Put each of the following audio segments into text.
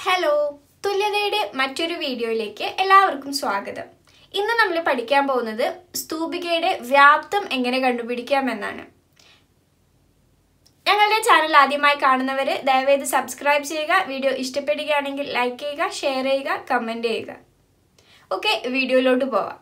hello തുല്യതയുടെ മറ്റൊരു വീഡിയോയിലേക്ക് എല്ലാവർക്കും സ്വാഗതം ഇന്ന് നമ്മൾ പഠിക്കാൻ പോകുന്നത് സ്തൂപികയുടെ വ്യാപ്തം എങ്ങനെ കണ്ടുപിടിക്കാം എന്നാണ് ഞങ്ങളുടെ ചാനൽ ആദ്യമായി കാണുന്നവർ ദയവേത് സബ്സ്ക്രൈബ് ചെയ്യുക വീഡിയോ ഇഷ്ടപ്പെടുകയാണെങ്കിൽ ലൈക്ക് ചെയ്യുക ഷെയർ ചെയ്യുക കമൻറ്റ് ചെയ്യുക ഓക്കെ വീഡിയോയിലോട്ട് പോവാം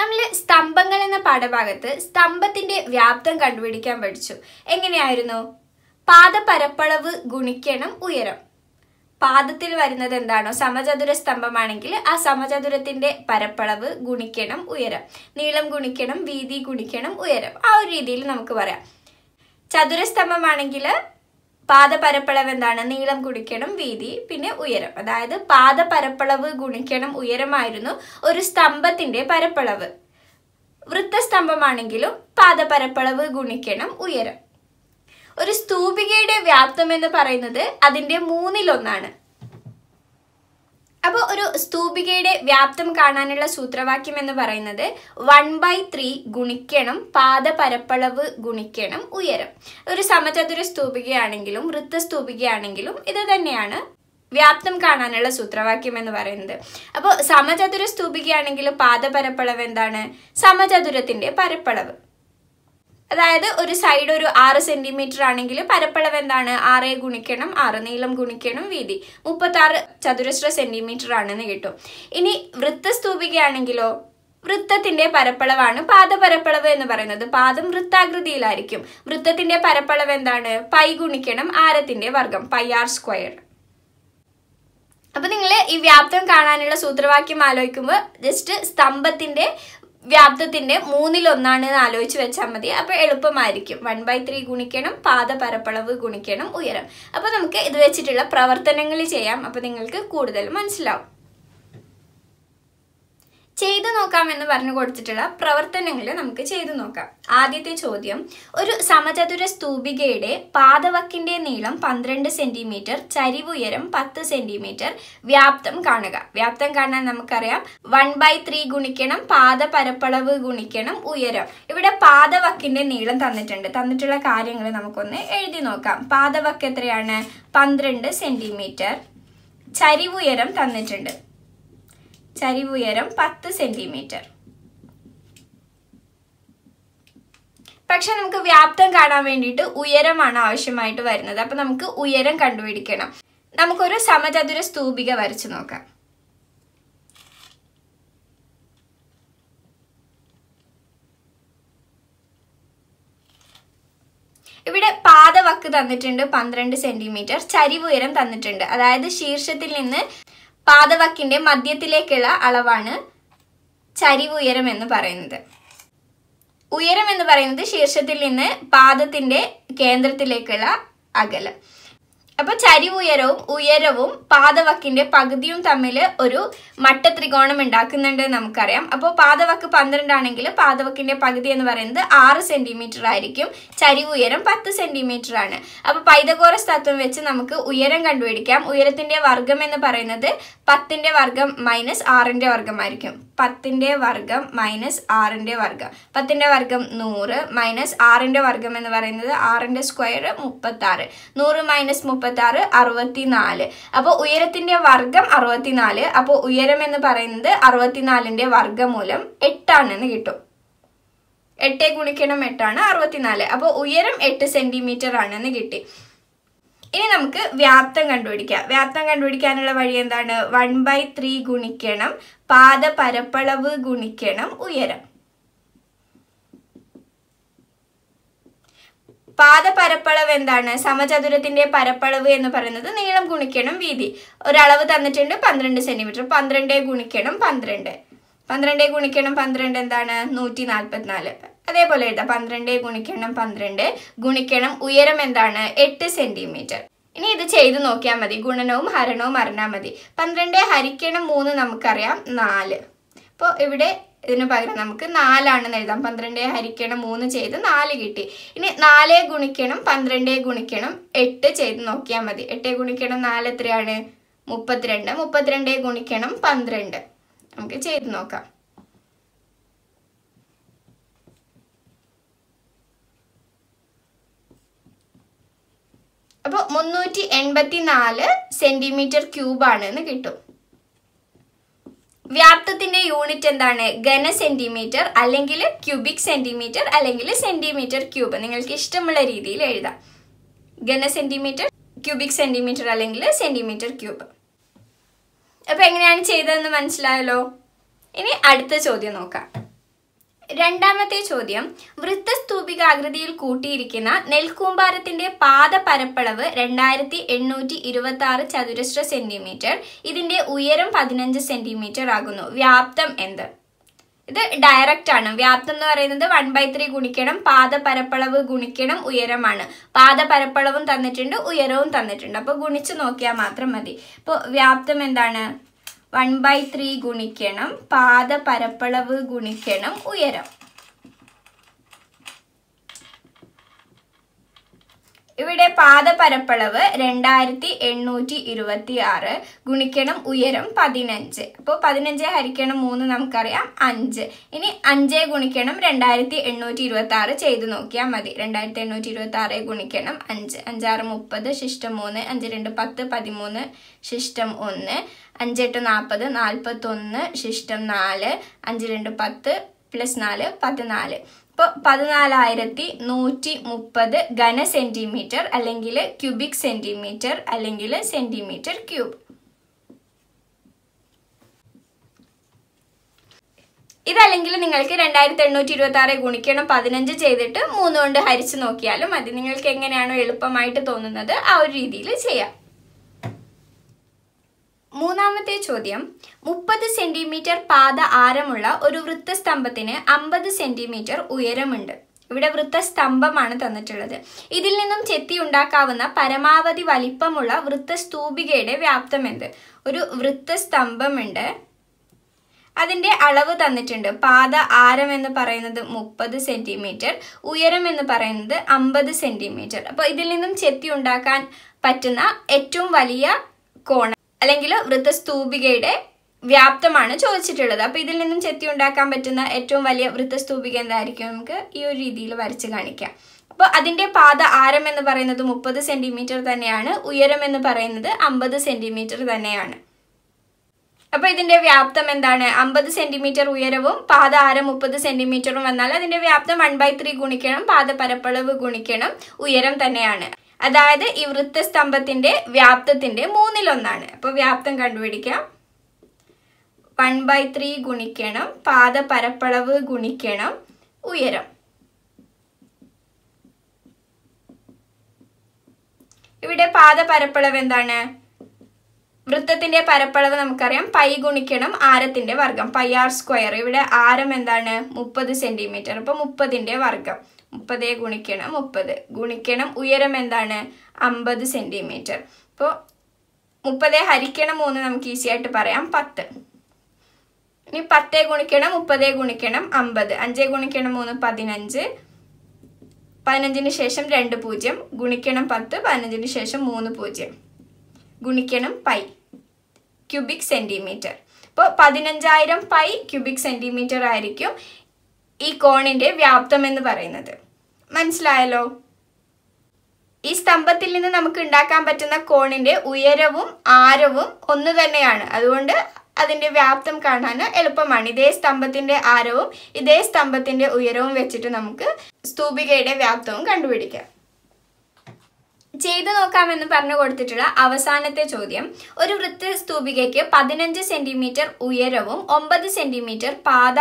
നമ്മൾ സ്തംഭങ്ങൾ എന്ന പാഠഭാഗത്ത് സ്തംഭത്തിന്റെ വ്യാപ്തം കണ്ടുപിടിക്കാൻ പഠിച്ചു എങ്ങനെയായിരുന്നു പാദപരപ്പളവ് ഗുണിക്കണം ഉയരം പാദത്തിൽ വരുന്നത് എന്താണോ സമചതുര സ്തംഭമാണെങ്കിൽ ആ സമചതുരത്തിന്റെ പരപ്പളവ് ഗുണിക്കണം ഉയരം നീളം ഗുണിക്കണം വീതി ഗുണിക്കണം ഉയരം ആ ഒരു രീതിയിൽ നമുക്ക് പറയാം ചതുരസ്തംഭമാണെങ്കിൽ പാദപരപ്പളവ് എന്താണ് നീളം ഗുണിക്കണം വീതി പിന്നെ ഉയരം അതായത് പാദപരപ്പളവ് ഗുണിക്കണം ഉയരമായിരുന്നു ഒരു സ്തംഭത്തിന്റെ പരപ്പളവ് വൃത്തസ്തംഭമാണെങ്കിലും പാദപരപ്പളവ് ഗുണിക്കണം ഉയരം ഒരു സ്തൂപികയുടെ വ്യാപ്തം എന്ന് പറയുന്നത് അതിന്റെ മൂന്നിലൊന്നാണ് അപ്പോൾ ഒരു സ്തൂപികയുടെ വ്യാപ്തം കാണാനുള്ള സൂത്രവാക്യം എന്ന് പറയുന്നത് വൺ ബൈ ത്രീ ഗുണിക്കണം പാദ പരപ്പളവ് ഗുണിക്കണം ഉയരം ഒരു സമചതുര സ്തൂപികയാണെങ്കിലും സ്തൂപികയാണെങ്കിലും ഇത് തന്നെയാണ് വ്യാപ്തം കാണാനുള്ള സൂത്രവാക്യം എന്ന് പറയുന്നത് അപ്പോൾ സമചതുര സ്തൂപികയാണെങ്കിൽ പാദപരപ്പളവ് എന്താണ് സമചതുരത്തിന്റെ പരപ്പളവ് അതായത് ഒരു സൈഡ് ഒരു ആറ് സെന്റിമീറ്റർ ആണെങ്കിൽ പരപ്പളവ് എന്താണ് ആറ് ഗുണിക്കണം ആറ് നീളം ഗുണിക്കണം വീതി മുപ്പത്തി ആറ് ചതുരശ്ര സെന്റിമീറ്റർ ആണെന്ന് കിട്ടും ഇനി വൃത്തസ്തൂപികയാണെങ്കിലോ വൃത്തത്തിന്റെ പരപ്പളവാണ് പാദപരപ്പളവ് എന്ന് പറയുന്നത് പാദം വൃത്താകൃതിയിലായിരിക്കും വൃത്തത്തിന്റെ പരപ്പളവ് എന്താണ് പൈ ഗുണിക്കണം ആരത്തിന്റെ വർഗം പൈ ആർ സ്ക്വയർ അപ്പൊ നിങ്ങൾ ഈ വ്യാപ്തം കാണാനുള്ള സൂത്രവാക്യം ആലോചിക്കുമ്പോൾ ജസ്റ്റ് സ്തംഭത്തിന്റെ വ്യാപ്തത്തിന്റെ മൂന്നിലൊന്നാണ് എന്ന് ആലോചിച്ച് വെച്ചാൽ മതി അപ്പോൾ എളുപ്പമായിരിക്കും വൺ ബൈ ത്രീ ഗുണിക്കണം പാത പരപ്പളവ് ഗുണിക്കണം ഉയരം അപ്പോൾ നമുക്ക് ഇത് വെച്ചിട്ടുള്ള പ്രവർത്തനങ്ങൾ ചെയ്യാം അപ്പോൾ നിങ്ങൾക്ക് കൂടുതൽ മനസ്സിലാവും ചെയ്തു എന്ന് പറഞ്ഞു കൊടുത്തിട്ടുള്ള പ്രവർത്തനങ്ങൾ നമുക്ക് ചെയ്തു നോക്കാം ആദ്യത്തെ ചോദ്യം ഒരു സമചതുര സ്തൂപികയുടെ പാദവക്കിന്റെ നീളം പന്ത്രണ്ട് സെന്റിമീറ്റർ ഉയരം പത്ത് സെന്റിമീറ്റർ വ്യാപ്തം കാണുക വ്യാപ്തം കാണാൻ നമുക്കറിയാം വൺ ബൈ ത്രീ ഗുണിക്കണം പാദ പരപ്പളവ് ഗുണിക്കണം ഉയരം ഇവിടെ പാദവക്കിന്റെ നീളം തന്നിട്ടുണ്ട് തന്നിട്ടുള്ള കാര്യങ്ങൾ നമുക്കൊന്ന് എഴുതി നോക്കാം പാദവക്ക് എത്രയാണ് പന്ത്രണ്ട് സെന്റിമീറ്റർ ചരിവുയരം തന്നിട്ടുണ്ട് ചരിവ് ഉയരം പത്ത് സെന്റിമീറ്റർ പക്ഷെ നമുക്ക് വ്യാപ്തം കാണാൻ വേണ്ടിയിട്ട് ഉയരമാണ് ആവശ്യമായിട്ട് വരുന്നത് അപ്പൊ നമുക്ക് ഉയരം കണ്ടുപിടിക്കണം നമുക്കൊരു സമചതുര സ്തൂപിക വരച്ചു നോക്കാം ഇവിടെ പാതവക്ക് തന്നിട്ടുണ്ട് പന്ത്രണ്ട് സെന്റിമീറ്റർ ചരിവ് ഉയരം തന്നിട്ടുണ്ട് അതായത് ശീർഷത്തിൽ നിന്ന് പാദവക്കിന്റെ മധ്യത്തിലേക്കുള്ള അളവാണ് ചരിവുയരം എന്ന് പറയുന്നത് ഉയരം എന്ന് പറയുന്നത് ശീർഷത്തിൽ നിന്ന് പാദത്തിന്റെ കേന്ദ്രത്തിലേക്കുള്ള അകലം അപ്പൊ ചരി ഉയരവും ഉയരവും പാദവക്കിന്റെ പകുതിയും തമ്മിൽ ഒരു മട്ട ത്രികോണം ഉണ്ടാക്കുന്നുണ്ട് നമുക്കറിയാം അപ്പോൾ പാദവക്ക് പന്ത്രണ്ട് ആണെങ്കിൽ പാദവക്കിന്റെ പകുതി എന്ന് പറയുന്നത് ആറ് സെന്റിമീറ്റർ ആയിരിക്കും ചരി ഉയരം പത്ത് സെന്റിമീറ്റർ ആണ് അപ്പൊ പൈതകോറസ് തത്വം വെച്ച് നമുക്ക് ഉയരം കണ്ടുപിടിക്കാം ഉയരത്തിന്റെ വർഗം എന്ന് പറയുന്നത് പത്തിന്റെ വർഗം മൈനസ് ആറിന്റെ വർഗമായിരിക്കും പത്തിന്റെ വർഗം മൈനസ് ആറിന്റെ വർഗം പത്തിന്റെ വർഗം നൂറ് മൈനസ് ആറിന്റെ വർഗം എന്ന് പറയുന്നത് ആറിന്റെ സ്ക്വയർ മുപ്പത്തി ആറ് നൂറ് മൈനസ് മുപ്പത്തി മുപ്പത്തി ആറ് അറുപത്തിനാല് അപ്പോൾ ഉയരത്തിന്റെ വർഗം അറുപത്തിനാല് അപ്പോൾ ഉയരം എന്ന് പറയുന്നത് അറുപത്തിനാലിന്റെ വർഗമൂലം എട്ടാണെന്ന് കിട്ടും എട്ടേ ഗുണിക്കണം എട്ടാണ് അറുപത്തിനാല് അപ്പോൾ ഉയരം എട്ട് സെന്റിമീറ്റർ ആണെന്ന് കിട്ടി ഇനി നമുക്ക് വ്യാപ്തം കണ്ടുപിടിക്കാം വ്യാപ്തം കണ്ടുപിടിക്കാനുള്ള വഴി എന്താണ് വൺ ബൈ ത്രീ ഗുണിക്കണം പാദ പരപ്പളവ് ഗുണിക്കണം ഉയരം പരപ്പളവ് എന്താണ് സമചതുരത്തിന്റെ പരപ്പളവ് എന്ന് പറയുന്നത് നീളം ഗുണിക്കണം വീതി ഒരളവ് തന്നിട്ടുണ്ട് പന്ത്രണ്ട് സെന്റിമീറ്റർ പന്ത്രണ്ട് ഗുണിക്കണം പന്ത്രണ്ട് പന്ത്രണ്ട് ഗുണിക്കണം പന്ത്രണ്ട് എന്താണ് നൂറ്റി നാല്പത്തിനാല് അതേപോലെ എഴുതാം പന്ത്രണ്ട് ഗുണിക്കണം പന്ത്രണ്ട് ഗുണിക്കണം ഉയരം എന്താണ് എട്ട് സെന്റിമീറ്റർ ഇനി ഇത് ചെയ്ത് നോക്കിയാൽ മതി ഗുണനവും ഹരണവും അറിഞ്ഞാൽ മതി പന്ത്രണ്ട് ഹരിക്കണം മൂന്ന് നമുക്കറിയാം നാല് അപ്പോൾ ഇവിടെ ഇതിന് പകരം നമുക്ക് നാലാണെന്ന് എഴുതാം പന്ത്രണ്ട് ഹരിക്കണം മൂന്ന് ചെയ്ത് നാല് കിട്ടി ഇനി നാലേ ഗുണിക്കണം പന്ത്രണ്ട് ഗുണിക്കണം എട്ട് ചെയ്ത് നോക്കിയാൽ മതി എട്ട് ഗുണിക്കണം നാല് എത്രയാണ് മുപ്പത്തിരണ്ട് മുപ്പത്തിരണ്ട് ഗുണിക്കണം പന്ത്രണ്ട് നമുക്ക് ചെയ്ത് നോക്കാം അപ്പൊ മുന്നൂറ്റി എൺപത്തി നാല് സെൻറ്റിമീറ്റർ ക്യൂബാണ് എന്ന് കിട്ടും വ്യാപ്തി വൃത്തത്തിന്റെ യൂണിറ്റ് എന്താണ് ഘന സെന്റിമീറ്റർ അല്ലെങ്കിൽ ക്യൂബിക് സെന്റിമീറ്റർ അല്ലെങ്കിൽ സെന്റിമീറ്റർ ക്യൂബ് നിങ്ങൾക്ക് ഇഷ്ടമുള്ള രീതിയിൽ എഴുതാം ഘന സെന്റിമീറ്റർ ക്യൂബിക് സെന്റിമീറ്റർ അല്ലെങ്കിൽ സെന്റിമീറ്റർ ക്യൂബ് അപ്പൊ എങ്ങനെയാണ് ചെയ്തതെന്ന് മനസ്സിലായല്ലോ ഇനി അടുത്ത ചോദ്യം നോക്കാം രണ്ടാമത്തെ ചോദ്യം വൃത്തസ്തൂപികാകൃതിയിൽ കൂട്ടിയിരിക്കുന്ന നെൽക്കൂമ്പാരത്തിന്റെ പാത പരപ്പളവ് രണ്ടായിരത്തി എണ്ണൂറ്റി ഇരുപത്തി ആറ് ചതുരശ്ര സെന്റിമീറ്റർ ഇതിന്റെ ഉയരം പതിനഞ്ച് സെന്റിമീറ്റർ ആകുന്നു വ്യാപ്തം എന്ത് ഇത് ഡയറക്റ്റ് ആണ് വ്യാപ്തം എന്ന് പറയുന്നത് വൺ ബൈ ത്രീ ഗുണിക്കണം പാത പരപ്പളവ് ഗുണിക്കണം ഉയരമാണ് പാത പരപ്പളവും തന്നിട്ടുണ്ട് ഉയരവും തന്നിട്ടുണ്ട് അപ്പോൾ ഗുണിച്ച് നോക്കിയാൽ മാത്രം മതി ഇപ്പോൾ വ്യാപ്തം എന്താണ് വൺ ബൈ ത്രീ ഗുണിക്കണം പാത പരപ്പളവ് ഗുണിക്കണം ഉയരം ഇവിടെ പാദപരപ്പളവ് രണ്ടായിരത്തി എണ്ണൂറ്റി ഇരുപത്തി ആറ് ഗുണിക്കണം ഉയരം പതിനഞ്ച് അപ്പോൾ പതിനഞ്ച് ഹരിക്കണം മൂന്ന് നമുക്കറിയാം അഞ്ച് ഇനി അഞ്ച് ഗുണിക്കണം രണ്ടായിരത്തി എണ്ണൂറ്റി ഇരുപത്തി ആറ് ചെയ്ത് നോക്കിയാൽ മതി രണ്ടായിരത്തി എണ്ണൂറ്റി ഇരുപത്തി ആറ് ഗുണിക്കണം അഞ്ച് അഞ്ചാറ് മുപ്പത് ശിഷ്ടം മൂന്ന് അഞ്ച് രണ്ട് പത്ത് പതിമൂന്ന് ശിഷ്ടം ഒന്ന് അഞ്ചെട്ട് നാൽപ്പത് നാൽപ്പത്തൊന്ന് ശിഷ്ടം നാല് അഞ്ച് രണ്ട് പത്ത് പ്ലസ് നാല് പതിനാല് ഇപ്പോൾ പതിനാലായിരത്തി നൂറ്റി മുപ്പത് ഘന സെന്റിമീറ്റർ അല്ലെങ്കിൽ ക്യൂബിക് സെന്റിമീറ്റർ അല്ലെങ്കിൽ സെന്റിമീറ്റർ ക്യൂബ് ഇതല്ലെങ്കിൽ നിങ്ങൾക്ക് രണ്ടായിരത്തി എണ്ണൂറ്റി ഇരുപത്തി ആറ് ഗുണിക്കണം പതിനഞ്ച് ചെയ്തിട്ട് മൂന്ന് കൊണ്ട് ഹരിച്ചു നോക്കിയാലും അത് നിങ്ങൾക്ക് എങ്ങനെയാണോ എളുപ്പമായിട്ട് തോന്നുന്നത് ആ ഒരു രീതിയിൽ ചെയ്യാം മൂന്നാമത്തെ ചോദ്യം മുപ്പത് സെന്റിമീറ്റർ പാത ആരമുള്ള ഒരു വൃത്തസ്തംഭത്തിന് അമ്പത് സെന്റിമീറ്റർ ഉയരമുണ്ട് ഇവിടെ വൃത്തസ്തംഭമാണ് തന്നിട്ടുള്ളത് ഇതിൽ നിന്നും ചെത്തി ഉണ്ടാക്കാവുന്ന പരമാവധി വലിപ്പമുള്ള വൃത്തസ്തൂപികയുടെ വ്യാപ്തം എന്ത് ഒരു വൃത്തസ്തംഭമുണ്ട് അതിൻ്റെ അളവ് തന്നിട്ടുണ്ട് പാത ആരം എന്ന് പറയുന്നത് മുപ്പത് സെൻറ്റിമീറ്റർ ഉയരം എന്ന് പറയുന്നത് അമ്പത് സെൻറ്റിമീറ്റർ അപ്പോൾ ഇതിൽ നിന്നും ചെത്തി ഉണ്ടാക്കാൻ പറ്റുന്ന ഏറ്റവും വലിയ കോണ അല്ലെങ്കിൽ വൃത്തസ്തൂപികയുടെ വ്യാപ്തമാണ് ചോദിച്ചിട്ടുള്ളത് അപ്പോൾ ഇതിൽ നിന്നും ചെത്തി ഉണ്ടാക്കാൻ പറ്റുന്ന ഏറ്റവും വലിയ വൃത്തസ്തൂപിക എന്തായിരിക്കും നമുക്ക് ഈ ഒരു രീതിയിൽ വരച്ച് കാണിക്കാം അപ്പോൾ അതിന്റെ പാത ആരം എന്ന് പറയുന്നത് മുപ്പത് സെന്റിമീറ്റർ തന്നെയാണ് ഉയരം എന്ന് പറയുന്നത് അമ്പത് സെന്റിമീറ്റർ തന്നെയാണ് അപ്പോൾ ഇതിന്റെ വ്യാപ്തം എന്താണ് അമ്പത് സെന്റിമീറ്റർ ഉയരവും പാത ആരം മുപ്പത് സെന്റിമീറ്ററും വന്നാൽ അതിന്റെ വ്യാപ്തം വൺ ബൈ ത്രീ ഗുണിക്കണം പാത പരപ്പളവ് ഗുണിക്കണം ഉയരം തന്നെയാണ് അതായത് ഈ വൃത്തസ്തംഭത്തിന്റെ വ്യാപ്തത്തിന്റെ മൂന്നിലൊന്നാണ് അപ്പോൾ വ്യാപ്തം കണ്ടുപിടിക്കാം വൺ ബൈ ത്രീ ഗുണിക്കണം പാദ പരപ്പളവ് ഗുണിക്കണം ഉയരം ഇവിടെ പാദ പരപ്പളവ് എന്താണ് വൃത്തത്തിന്റെ പരപ്പളവ് നമുക്കറിയാം പൈ ഗുണിക്കണം ആരത്തിന്റെ വർഗം പൈ ആർ സ്ക്വയർ ഇവിടെ ആരം എന്താണ് മുപ്പത് സെന്റിമീറ്റർ അപ്പോൾ മുപ്പതിന്റെ വർഗം മുപ്പതേ ഗുണിക്കണം മുപ്പത് ഗുണിക്കണം ഉയരം എന്താണ് അമ്പത് സെൻറ്റിമീറ്റർ അപ്പോൾ മുപ്പതേ ഹരിക്കണം മൂന്ന് നമുക്ക് ഈസി ആയിട്ട് പറയാം പത്ത് ഇനി പത്തേ ഗുണിക്കണം മുപ്പതേ ഗുണിക്കണം അമ്പത് അഞ്ചേ ഗുണിക്കണം മൂന്ന് പതിനഞ്ച് പതിനഞ്ചിന് ശേഷം രണ്ട് പൂജ്യം ഗുണിക്കണം പത്ത് പതിനഞ്ചിന് ശേഷം മൂന്ന് പൂജ്യം ഗുണിക്കണം പൈ ക്യൂബിക് സെൻറ്റിമീറ്റർ അപ്പോൾ പതിനഞ്ചായിരം പൈ ക്യൂബിക് സെൻറ്റിമീറ്റർ ആയിരിക്കും ഈ കോണിന്റെ വ്യാപ്തം എന്ന് പറയുന്നത് മനസ്സിലായല്ലോ ഈ സ്തംഭത്തിൽ നിന്ന് നമുക്ക് ഉണ്ടാക്കാൻ പറ്റുന്ന കോണിന്റെ ഉയരവും ആരവും ഒന്ന് തന്നെയാണ് അതുകൊണ്ട് അതിന്റെ വ്യാപ്തം കാണാൻ എളുപ്പമാണ് ഇതേ സ്തംഭത്തിന്റെ ആരവും ഇതേ സ്തംഭത്തിന്റെ ഉയരവും വെച്ചിട്ട് നമുക്ക് സ്തൂപികയുടെ വ്യാപ്തവും കണ്ടുപിടിക്കാം ചെയ്തു നോക്കാമെന്ന് പറഞ്ഞു കൊടുത്തിട്ടുള്ള അവസാനത്തെ ചോദ്യം ഒരു വൃത്ത സ്തൂപികയ്ക്ക് പതിനഞ്ച് സെന്റിമീറ്റർ ഉയരവും ഒമ്പത് സെന്റിമീറ്റർ പാത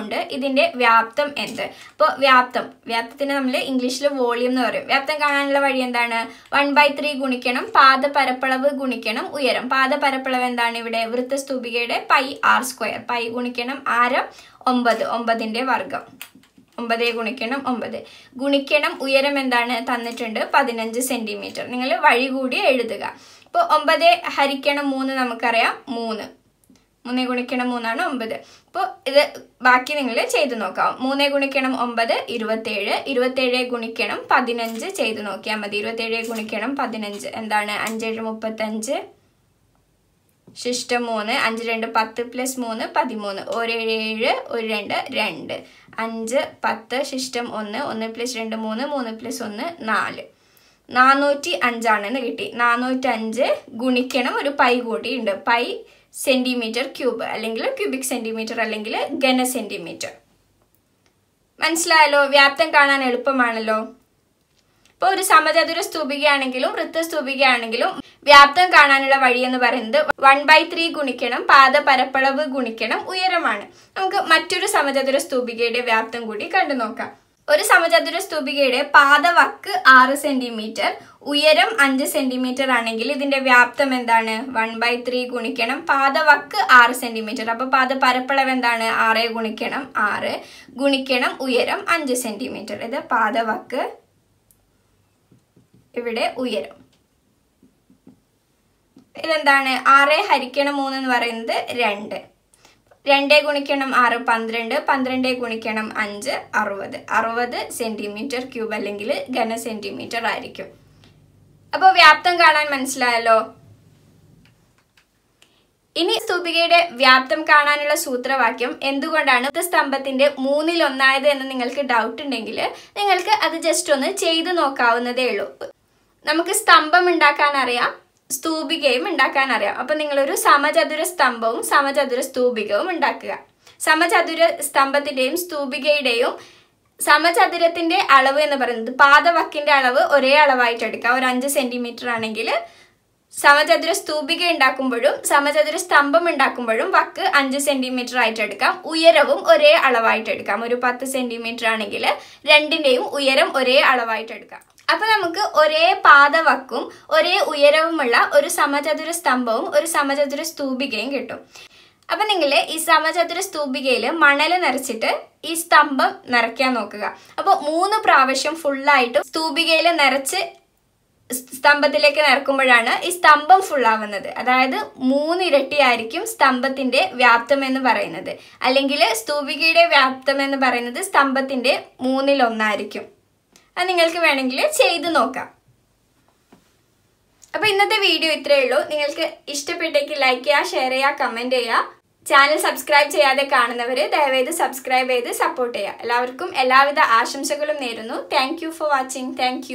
ഉണ്ട് ഇതിന്റെ വ്യാപ്തം എന്ത് അപ്പോൾ വ്യാപ്തം വ്യാപ്തത്തിന് നമ്മൾ ഇംഗ്ലീഷിൽ വോളിയം എന്ന് പറയും വ്യാപ്തം കാണാനുള്ള വഴി എന്താണ് വൺ ബൈ ത്രീ ഗുണിക്കണം പാത പരപ്പളവ് ഗുണിക്കണം ഉയരം പാത പരപ്പളവ് എന്താണ് ഇവിടെ സ്തൂപികയുടെ പൈ ആർ സ്ക്വയർ പൈ ഗുണിക്കണം ആരം ഒമ്പത് ഒമ്പതിൻ്റെ വർഗം ഒമ്പത് ഗുണിക്കണം ഒമ്പത് ഗുണിക്കണം ഉയരം എന്താണ് തന്നിട്ടുണ്ട് പതിനഞ്ച് സെന്റിമീറ്റർ നിങ്ങൾ വഴി കൂടി എഴുതുക അപ്പോൾ ഒമ്പത് ഹരിക്കണം മൂന്ന് നമുക്കറിയാം മൂന്ന് മൂന്ന് ഗുണിക്കണം മൂന്നാണ് ഒമ്പത് അപ്പോൾ ഇത് ബാക്കി നിങ്ങൾ ചെയ്തു നോക്കാം മൂന്ന് ഗുണിക്കണം ഒമ്പത് ഇരുപത്തേഴ് ഇരുപത്തേഴ് ഗുണിക്കണം പതിനഞ്ച് ചെയ്തു നോക്കിയാൽ മതി ഇരുപത്തേഴ് ഗുണിക്കണം പതിനഞ്ച് എന്താണ് അഞ്ചേഴ് മുപ്പത്തഞ്ച് ശിഷ്ടം മൂന്ന് അഞ്ച് രണ്ട് പത്ത് പ്ലസ് മൂന്ന് പതിമൂന്ന് ഒരു ഏഴ് ഒരു രണ്ട് രണ്ട് അഞ്ച് പത്ത് ശിഷ്ടം ഒന്ന് ഒന്ന് പ്ലസ് രണ്ട് മൂന്ന് മൂന്ന് പ്ലസ് ഒന്ന് നാല് നാനൂറ്റി അഞ്ചാണെന്ന് കിട്ടി നാനൂറ്റി അഞ്ച് ഗുണിക്കണം ഒരു പൈ കൂടി ഉണ്ട് പൈ സെന്റിമീറ്റർ ക്യൂബ് അല്ലെങ്കിൽ ക്യൂബിക് സെന്റിമീറ്റർ അല്ലെങ്കിൽ ഘന സെന്റിമീറ്റർ മനസ്സിലായല്ലോ വ്യാപ്തം കാണാൻ എളുപ്പമാണല്ലോ ഇപ്പൊ ഒരു സമചതുര സ്തൂപികയാണെങ്കിലും സ്തൂപികയാണെങ്കിലും വ്യാപ്തം കാണാനുള്ള വഴി എന്ന് പറയുന്നത് വൺ ബൈ ത്രീ ഗുണിക്കണം പാദ പരപ്പളവ് ഗുണിക്കണം ഉയരമാണ് നമുക്ക് മറ്റൊരു സമചതുര സ്തൂപികയുടെ വ്യാപ്തം കൂടി കണ്ടു നോക്കാം ഒരു സമചതുര സ്തൂപികയുടെ പാദവക്ക് ആറ് സെന്റിമീറ്റർ ഉയരം അഞ്ച് സെന്റിമീറ്റർ ആണെങ്കിൽ ഇതിന്റെ വ്യാപ്തം എന്താണ് വൺ ബൈ ത്രീ ഗുണിക്കണം പാദവക്ക് ആറ് സെന്റിമീറ്റർ അപ്പോൾ പാദ പരപ്പളവ് എന്താണ് ആറ് ഗുണിക്കണം ആറ് ഗുണിക്കണം ഉയരം അഞ്ച് സെന്റിമീറ്റർ ഇത് പാദവക്ക് ഇവിടെ ഉയരം ഇതെന്താണ് ആറ് ഹരിക്കണം മൂന്ന് എന്ന് പറയുന്നത് രണ്ട് രണ്ടേ ഗുണിക്കണം ആറ് പന്ത്രണ്ട് പന്ത്രണ്ടേ ഗുണിക്കണം അഞ്ച് അറുപത് അറുപത് സെന്റിമീറ്റർ ക്യൂബ് അല്ലെങ്കിൽ ഘന സെന്റിമീറ്റർ ആയിരിക്കും അപ്പോൾ വ്യാപ്തം കാണാൻ മനസ്സിലായല്ലോ ഇനി സ്തൂപികയുടെ വ്യാപ്തം കാണാനുള്ള സൂത്രവാക്യം എന്തുകൊണ്ടാണ് സ്തംഭത്തിന്റെ മൂന്നിൽ ഒന്നായത് എന്ന് നിങ്ങൾക്ക് ഡൗട്ട് ഉണ്ടെങ്കിൽ നിങ്ങൾക്ക് അത് ജസ്റ്റ് ഒന്ന് ചെയ്തു നോക്കാവുന്നതേ ഉള്ളൂ നമുക്ക് സ്തംഭം ഉണ്ടാക്കാൻ അറിയാം സ്തൂപികയും ഉണ്ടാക്കാൻ അറിയാം അപ്പം നിങ്ങളൊരു സമചതുര സ്തംഭവും സമചതുര സ്തൂപികവും ഉണ്ടാക്കുക സമചതുര സ്തംഭത്തിന്റെയും സ്തൂപികയുടെയും സമചതുരത്തിന്റെ അളവ് എന്ന് പറയുന്നത് പാദവക്കിന്റെ അളവ് ഒരേ അളവായിട്ട് എടുക്കുക ഒരു അഞ്ച് സെന്റിമീറ്റർ ആണെങ്കിൽ സമചതുര സ്തൂപിക ഉണ്ടാക്കുമ്പോഴും സമചതുര സ്തംഭം ഉണ്ടാക്കുമ്പോഴും വക്ക് അഞ്ച് സെന്റിമീറ്റർ ആയിട്ട് എടുക്കാം ഉയരവും ഒരേ അളവായിട്ട് എടുക്കാം ഒരു പത്ത് സെന്റിമീറ്റർ ആണെങ്കിൽ രണ്ടിന്റെയും ഉയരം ഒരേ അളവായിട്ട് എടുക്കാം അപ്പൊ നമുക്ക് ഒരേ പാതവക്കും ഒരേ ഉയരവുമുള്ള ഒരു സമചതുര സ്തംഭവും ഒരു സമചതുര സ്തൂപികയും കിട്ടും അപ്പൊ നിങ്ങൾ ഈ സമചതുര സ്തൂപികയിൽ മണൽ നിറച്ചിട്ട് ഈ സ്തംഭം നിറയ്ക്കാൻ നോക്കുക അപ്പോൾ മൂന്ന് പ്രാവശ്യം ഫുള്ളായിട്ട് സ്തൂപികയിൽ നിറച്ച് സ്തംഭത്തിലേക്ക് നിറക്കുമ്പോഴാണ് ഈ സ്തംഭം ഫുള്ളാവുന്നത് അതായത് മൂന്നിരട്ടിയായിരിക്കും സ്തംഭത്തിന്റെ വ്യാപ്തം എന്ന് പറയുന്നത് അല്ലെങ്കിൽ സ്തൂപികയുടെ വ്യാപ്തം എന്ന് പറയുന്നത് സ്തംഭത്തിന്റെ മൂന്നിലൊന്നായിരിക്കും അത് നിങ്ങൾക്ക് വേണമെങ്കിൽ ചെയ്ത് നോക്കാം അപ്പോൾ ഇന്നത്തെ വീഡിയോ ഇത്രയേ ഉള്ളൂ നിങ്ങൾക്ക് ഇഷ്ടപ്പെട്ടെങ്കിൽ ലൈക്ക് ചെയ്യുക ഷെയർ ചെയ്യുക കമന്റ് ചെയ്യുക ചാനൽ സബ്സ്ക്രൈബ് ചെയ്യാതെ കാണുന്നവർ ദയവേത് സബ്സ്ക്രൈബ് ചെയ്ത് സപ്പോർട്ട് ചെയ്യുക എല്ലാവർക്കും എല്ലാവിധ ആശംസകളും നേരുന്നു താങ്ക് ഫോർ വാച്ചിങ് താങ്ക്